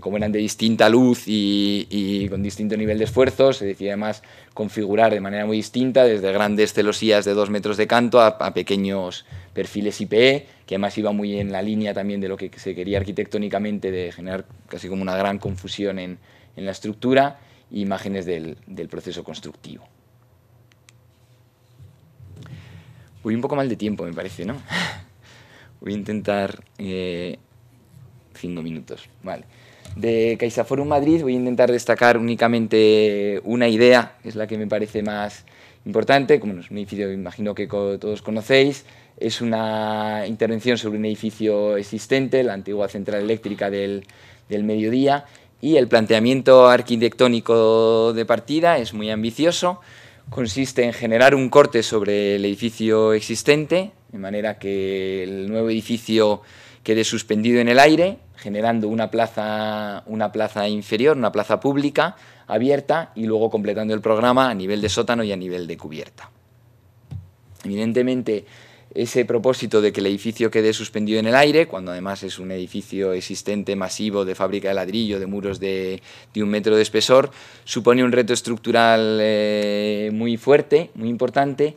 como eran de distinta luz y, con distinto nivel de esfuerzo, se decía además configurar de manera muy distinta, desde grandes celosías de dos metros de canto a, pequeños perfiles IPE, que además iba muy en la línea también de lo que se quería arquitectónicamente, de generar casi como una gran confusión en, la estructura, imágenes del, del proceso constructivo. Voy un poco mal de tiempo, me parece, ¿no? Voy a intentar eh, cinco minutos, vale. De CaixaForum Madrid voy a intentar destacar únicamente una idea, que es la que me parece más importante, como es un edificio imagino que todos conocéis, es una intervención sobre un edificio existente, la antigua central eléctrica del, del mediodía, y el planteamiento arquitectónico de partida es muy ambicioso, consiste en generar un corte sobre el edificio existente, de manera que el nuevo edificio quede suspendido en el aire, generando una plaza, una plaza inferior, una plaza pública abierta y luego completando el programa a nivel de sótano y a nivel de cubierta. Evidentemente, ese propósito de que el edificio quede suspendido en el aire, cuando además es un edificio existente masivo de fábrica de ladrillo, de muros de, un metro de espesor, supone un reto estructural eh, muy fuerte, muy importante.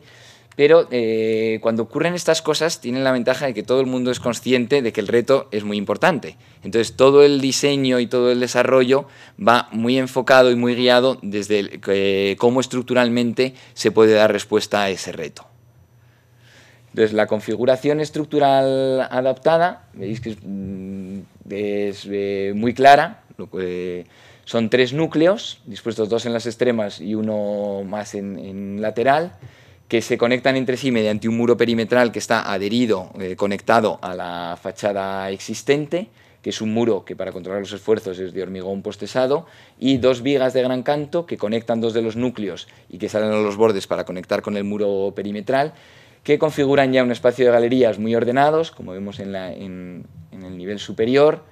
Pero eh, cuando ocurren estas cosas tienen la ventaja de que todo el mundo es consciente de que el reto es muy importante. Entonces todo el diseño y todo el desarrollo va muy enfocado y muy guiado desde eh, cómo estructuralmente se puede dar respuesta a ese reto. Entonces, la configuración estructural adaptada, veis que es, mm, eh, muy clara, son tres núcleos, dispuestos dos en las extremas y uno más en, lateral, que se conectan entre sí mediante un muro perimetral que está adherido, eh, conectado a la fachada existente, que es un muro que para controlar los esfuerzos es de hormigón postesado, y dos vigas de gran canto que conectan dos de los núcleos y que salen a los bordes para conectar con el muro perimetral, que configuran ya un espacio de galerías muy ordenados, como vemos en, el nivel superior,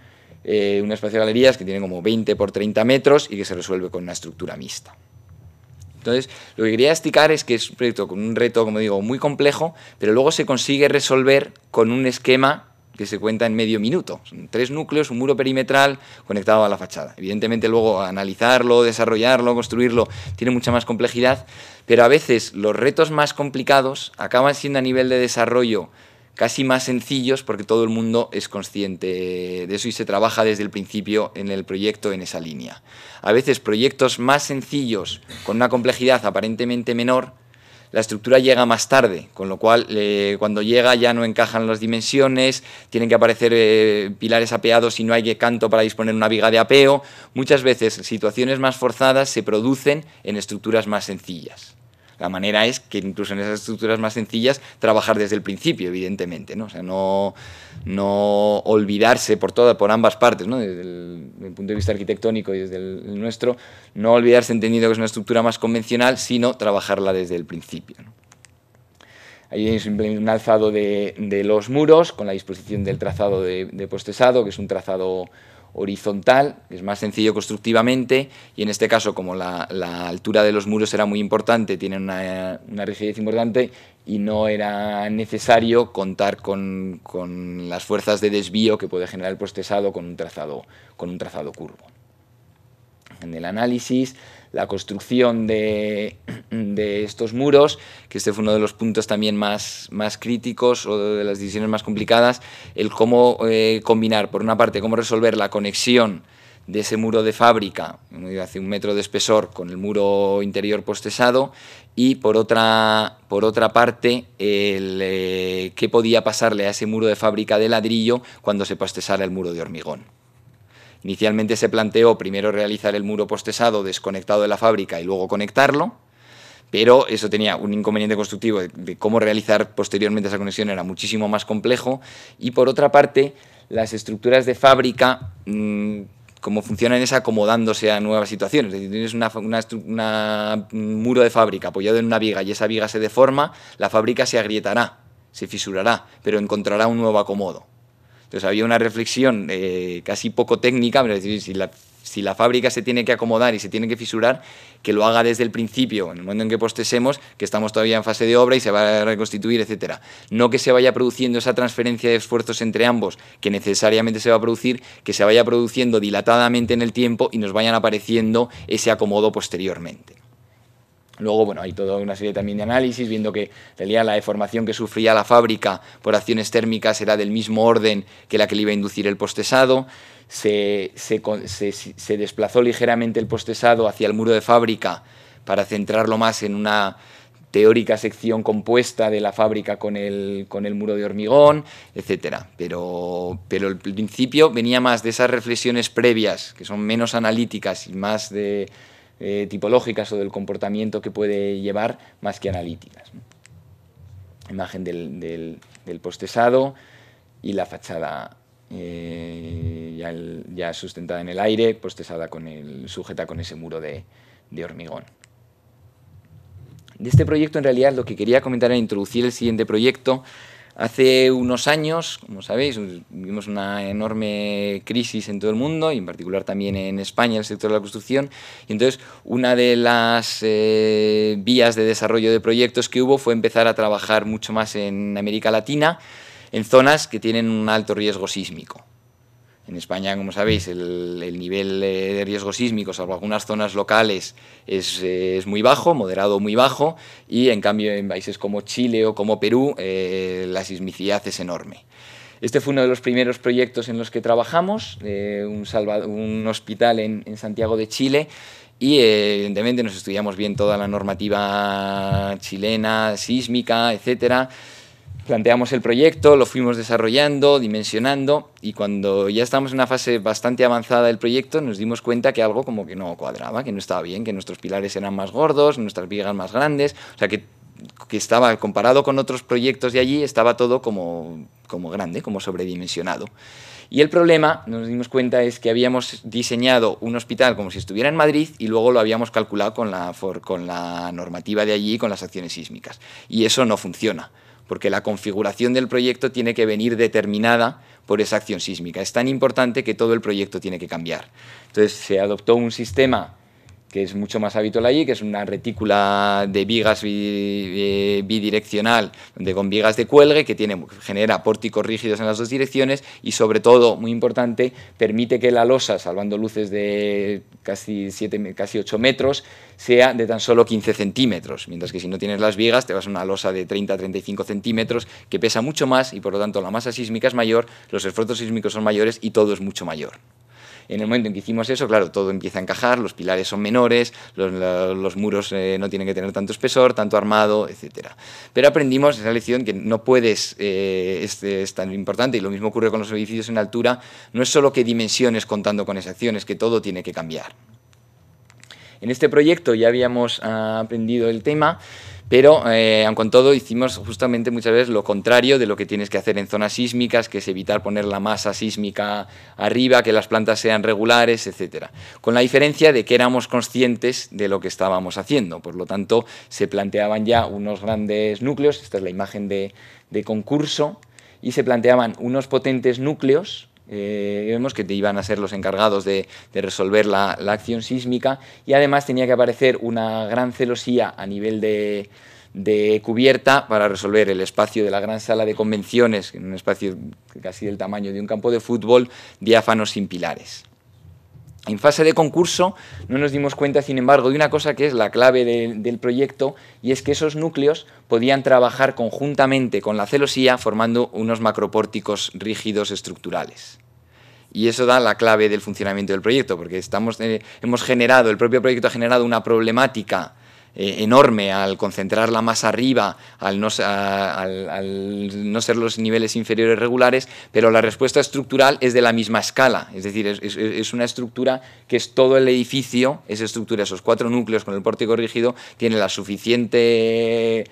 eh, un espacio de galerías que tiene como 20 por 30 metros y que se resuelve con una estructura mixta. Entonces, lo que quería destacar es que es un proyecto con un reto, como digo, muy complejo, pero luego se consigue resolver con un esquema que se cuenta en medio minuto. tres núcleos, un muro perimetral conectado a la fachada. Evidentemente luego analizarlo, desarrollarlo, construirlo, tiene mucha más complejidad, pero a veces los retos más complicados acaban siendo a nivel de desarrollo casi más sencillos porque todo el mundo es consciente de eso y se trabaja desde el principio en el proyecto en esa línea. A veces proyectos más sencillos con una complejidad aparentemente menor la estructura llega más tarde, con lo cual eh, cuando llega ya no encajan las dimensiones, tienen que aparecer eh, pilares apeados y no hay canto para disponer una viga de apeo. Muchas veces situaciones más forzadas se producen en estructuras más sencillas. La manera es que incluso en esas estructuras más sencillas trabajar desde el principio, evidentemente, ¿no? O sea, no, no olvidarse por por ambas partes, ¿no? Desde el, punto de vista arquitectónico y desde el, nuestro, no olvidarse entendiendo que es una estructura más convencional, sino trabajarla desde el principio. Ahí hay un alzado de, los muros con la disposición del trazado de postesado, que es un trazado horizontal, que es más sencillo constructivamente, y en este caso, como la, altura de los muros era muy importante, tiene una, rigidez importante, y no era necesario contar con, las fuerzas de desvío que puede generar el postesado con un trazado, con un trazado curvo. En el análisis la construcción de, estos muros, que este fue uno de los puntos también más, más críticos o de las decisiones más complicadas, el cómo eh, combinar, por una parte, cómo resolver la conexión de ese muro de fábrica, hace un metro de espesor, con el muro interior postesado, y por otra, por otra parte, el, eh, qué podía pasarle a ese muro de fábrica de ladrillo cuando se postesara el muro de hormigón. Inicialmente se planteó primero realizar el muro postesado desconectado de la fábrica y luego conectarlo, pero eso tenía un inconveniente constructivo de, cómo realizar posteriormente esa conexión era muchísimo más complejo y por otra parte las estructuras de fábrica mm, como funcionan es acomodándose a nuevas situaciones. Es tienes una, un muro de fábrica apoyado en una viga y esa viga se deforma, la fábrica se agrietará, se fisurará, pero encontrará un nuevo acomodo. Entonces había una reflexión eh, casi poco técnica, decir, si la, fábrica se tiene que acomodar y se tiene que fisurar, que lo haga desde el principio, en el momento en que postesemos, que estamos todavía en fase de obra y se va a reconstituir, etcétera. No que se vaya produciendo esa transferencia de esfuerzos entre ambos, que necesariamente se va a producir, que se vaya produciendo dilatadamente en el tiempo y nos vayan apareciendo ese acomodo posteriormente. Luego, bueno, hay toda una serie también de análisis, viendo que en realidad la deformación que sufría la fábrica por acciones térmicas era del mismo orden que la que le iba a inducir el postesado. Se, desplazó ligeramente el postesado hacia el muro de fábrica para centrarlo más en una teórica sección compuesta de la fábrica con el, con el muro de hormigón, etc. Pero, pero el principio venía más de esas reflexiones previas, que son menos analíticas y más de eh, tipológicas o del comportamiento que puede llevar más que analíticas. Imagen del, postesado y la fachada eh, ya, ya, sustentada en el aire, postesada con el, sujeta con ese muro de, de hormigón. De este proyecto en realidad lo que quería comentar era introducir el siguiente proyecto Hace unos años, como sabéis, vimos una enorme crisis en todo el mundo y en particular también en España, el sector de la construcción. Y entonces, una de las eh, vías de desarrollo de proyectos que hubo fue empezar a trabajar mucho más en América Latina, en zonas que tienen un alto riesgo sísmico. En España, como sabéis, el, nivel de riesgo sísmico, salvo algunas zonas locales, eh, es, muy bajo, moderado muy bajo, y en cambio en países como Chile o como Perú eh, la sismicidad es enorme. Este fue uno de los primeros proyectos en los que trabajamos, eh, un, hospital en, en Santiago de Chile, y evidentemente nos estudiamos bien toda la normativa chilena, sísmica, etcétera planteamos el proyecto, lo fuimos desarrollando, dimensionando y cuando ya estábamos en una fase bastante avanzada del proyecto nos dimos cuenta que algo como que no cuadraba, que no estaba bien, que nuestros pilares eran más gordos, nuestras vigas más grandes, o sea que, estaba comparado con otros proyectos de allí estaba todo como, grande, como sobredimensionado. Y el problema, nos dimos cuenta, es que habíamos diseñado un hospital como si estuviera en Madrid y luego lo habíamos calculado con la, con la normativa de allí, con las acciones sísmicas. Y eso no funciona porque la configuración del proyecto tiene que venir determinada por esa acción sísmica. Es tan importante que todo el proyecto tiene que cambiar. Entonces se adoptó un sistema que es mucho más habitual allí, que es una retícula de vigas eh, bidireccional, donde con vigas de cuelgue, que genera pórticos rígidos en las dos direcciones y sobre todo, muy importante, permite que la losa, salvando luces de casi, casi 8 metros, sea de tan solo 15 centímetros, mientras que si no tienes las vigas te vas a una losa de 30-35 centímetros que pesa mucho más y por lo tanto la masa sísmica es mayor, los esfuerzos sísmicos son mayores y todo es mucho mayor. En el momento en que hicimos eso, claro, todo empieza a encajar, los pilares son menores, los, muros eh, no tienen que tener tanto espesor, tanto armado, etc. Pero aprendimos esa lección que no puedes, eh, es, tan importante, y lo mismo ocurre con los edificios en altura, no es solo que dimensiones contando con es que todo tiene que cambiar. En este proyecto ya habíamos ah, aprendido el tema, pero, eh, aun con todo, hicimos justamente muchas veces lo contrario de lo que tienes que hacer en zonas sísmicas, que es evitar poner la masa sísmica arriba, que las plantas sean regulares, etcétera. Con la diferencia de que éramos conscientes de lo que estábamos haciendo. Por lo tanto, se planteaban ya unos grandes núcleos, esta es la imagen de concurso, y se planteaban unos potentes núcleos eh, vemos que te iban a ser los encargados de, resolver la, acción sísmica y además tenía que aparecer una gran celosía a nivel de, cubierta para resolver el espacio de la gran sala de convenciones, un espacio casi del tamaño de un campo de fútbol, diáfanos sin pilares. En fase de concurso no nos dimos cuenta, sin embargo, de una cosa que es la clave del proyecto y es que esos núcleos podían trabajar conjuntamente con la celosía formando unos macropórticos rígidos estructurales. Y eso da la clave del funcionamiento del proyecto, porque eh, hemos generado, el propio proyecto ha generado una problemática eh, enorme al concentrarla más arriba, al no, ser los niveles inferiores regulares, pero la respuesta estructural es de la misma escala, es decir, es, una estructura que es todo el edificio, esa estructura, esos cuatro núcleos con el pórtico rígido, tiene la suficiente eh,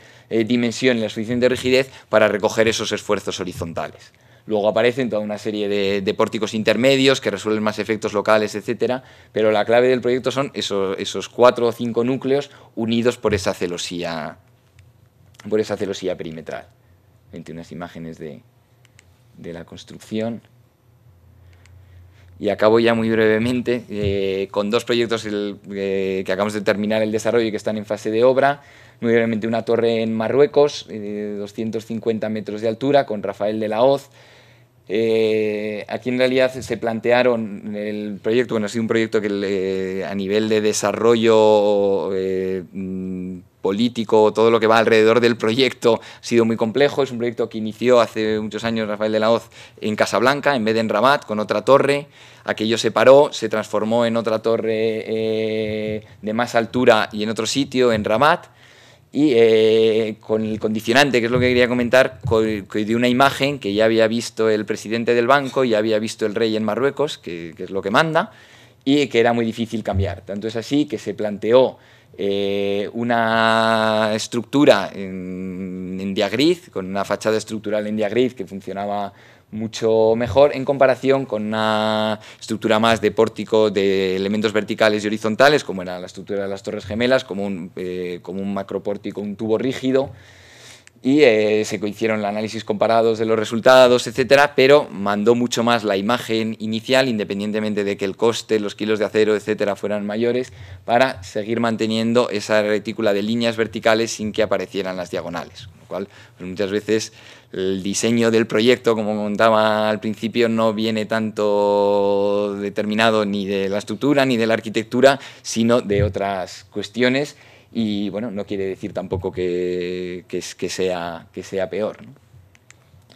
dimensión y la suficiente rigidez para recoger esos esfuerzos horizontales. Luego aparecen toda una serie de, pórticos intermedios que resuelven más efectos locales, etcétera, pero la clave del proyecto son esos, cuatro o cinco núcleos unidos por esa celosía, por esa celosía perimetral. imágenes de, de la construcción. Y acabo ya muy brevemente eh, con dos proyectos eh, que acabamos de terminar el desarrollo y que están en fase de obra. Muy brevemente una torre en Marruecos, eh, de 250 metros de altura, con Rafael de la Hoz, eh, aquí en realidad se plantearon el proyecto, bueno, ha sido un proyecto que a nivel de desarrollo eh, mm, político, todo lo que va alrededor del proyecto ha sido muy complejo. Es un proyecto que inició hace muchos años Rafael de la Hoz en Casablanca, en vez de en Rabat, con otra torre. Aquello se paró, se transformó en otra torre eh, de más altura y en otro sitio, en Rabat y eh, con el condicionante, que es lo que quería comentar, de una imagen que ya había visto el presidente del banco, ya había visto el rey en Marruecos, que, es lo que manda, y que era muy difícil cambiar. Tanto es así que se planteó eh, una estructura en, en con una fachada estructural en diagriz que funcionaba mucho mejor en comparación con una estructura más de pórtico de elementos verticales y horizontales, como era la estructura de las Torres Gemelas, como un, eh, macropórtico, un tubo rígido, y eh, se hicieron análisis comparados de los resultados, etcétera, pero mandó mucho más la imagen inicial, independientemente de que el coste, los kilos de acero, etcétera, fueran mayores, para seguir manteniendo esa retícula de líneas verticales sin que aparecieran las diagonales. Con lo cual, pues, muchas veces el diseño del proyecto, como comentaba al principio, no viene tanto determinado ni de la estructura ni de la arquitectura, sino de otras cuestiones y bueno, no quiere decir tampoco que, que, que sea, que sea peor.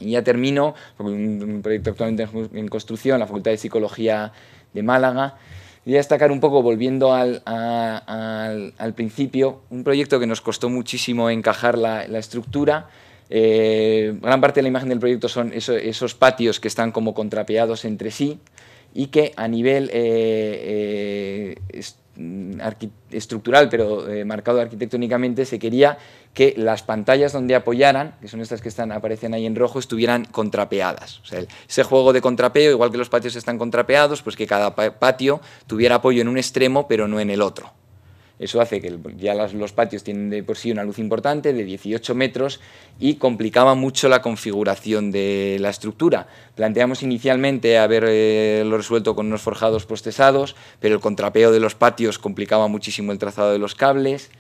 Y ya termino con un proyecto actualmente en construcción, la Facultad de Psicología de Málaga. Y destacar un poco, volviendo al, al, principio, un proyecto que nos costó muchísimo encajar la, estructura. Eh, gran parte de la imagen del proyecto son esos, patios que están como contrapeados entre sí y que a nivel eh, eh Mm, estructural, pero eh, marcado arquitectónicamente, se quería que las pantallas donde apoyaran, que son estas que están, aparecen ahí en rojo, estuvieran contrapeadas. O sea, ese juego de contrapeo, igual que los patios están contrapeados, pues que cada patio tuviera apoyo en un extremo, pero no en el otro. Eso hace que ya los patios tienen de por sí una luz importante de 18 metros y complicaba mucho la configuración de la estructura. Planteamos inicialmente haberlo eh, resuelto con unos forjados postesados, pero el contrapeo de los patios complicaba muchísimo el trazado de los cables.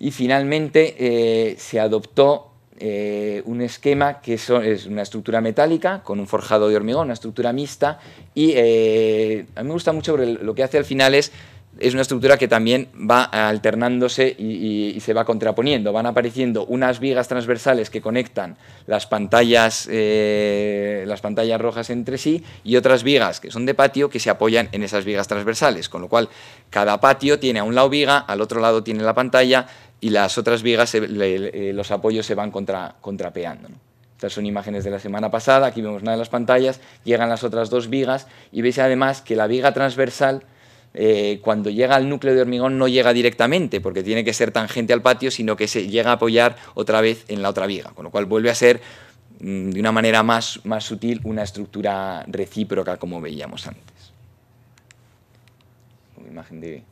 Y finalmente eh, se adoptó eh, un esquema que es una estructura metálica con un forjado de hormigón, una estructura mixta. Y a mí me gusta mucho porque lo que hace al final es es una estructura que también va alternándose y, se va contraponiendo. Van apareciendo unas vigas transversales que conectan las pantallas, eh, las pantallas rojas entre sí y otras vigas que son de patio que se apoyan en esas vigas transversales, con lo cual cada patio tiene a un lado viga, al otro lado tiene la pantalla y las otras vigas, eh, los apoyos se van contra, contrapeando. Estas son imágenes de la semana pasada, aquí vemos una de las pantallas, llegan las otras dos vigas y veis además que la viga transversal eh, cuando llega al núcleo de hormigón no llega directamente porque tiene que ser tangente al patio, sino que se llega a apoyar otra vez en la otra viga, con lo cual vuelve a ser mm, de una manera más, sutil una estructura recíproca como veíamos antes. Una imagen de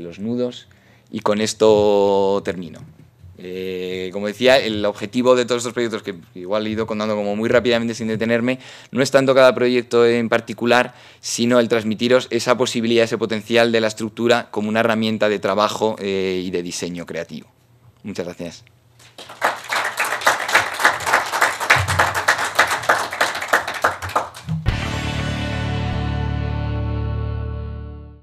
los nudos y con esto termino. Eh, como decía, el objetivo de todos estos proyectos, que igual he ido contando como muy rápidamente sin detenerme, no es tanto cada proyecto en particular, sino el transmitiros esa posibilidad, ese potencial de la estructura como una herramienta de trabajo eh, y de diseño creativo. Muchas gracias.